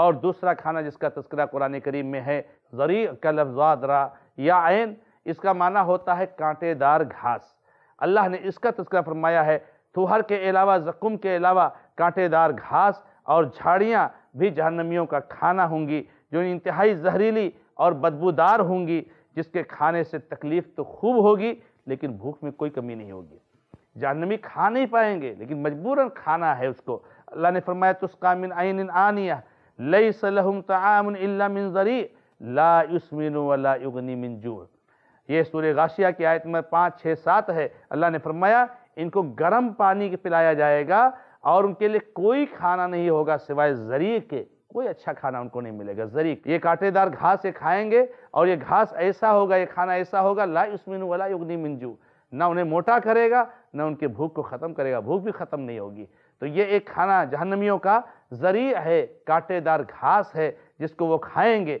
और दूसरा खाना जिसका तस्करा कुरान करीम में है जरी का लफ्जादरा या आन इसका माना होता है कांटेदार घास अल्लाह ने इसका तस्करा फरमाया है तुहर तो के अलावा जख्म के अलावा कांटेदार घास और झाड़ियाँ भी जहनमियों का खाना होंगी जो इंतहाई जहरीली और बदबूदार होंगी जिसके खाने से तकलीफ़ तो खूब होगी लेकिन भूख में कोई कमी नहीं होगी जहनमी खा नहीं पाएंगे लेकिन मजबूरन खाना है उसको अल्लाह ने फरमाया उसका मिन आइन आनिया लई सलहम तमिन ज़री ला युस्मिन वला ये सूर्य गाशिया की आयत में पाँच छः सात है अल्लाह ने फरमाया इनको गर्म पानी के पिलाया जाएगा और उनके लिए कोई खाना नहीं होगा सिवाय जरिए के कोई अच्छा खाना उनको नहीं मिलेगा जरी ये कांटेदार घास ये खाएंगे और ये घास ऐसा होगा ये खाना ऐसा होगा ला युस्मिन वला युगनी मिंजू ना उन्हें मोटा करेगा ना उनके भूख को ख़त्म करेगा भूख भी ख़त्म नहीं होगी तो ये एक खाना जहनमियों का जरिया है कांटेदार घास है जिसको वो खाएंगे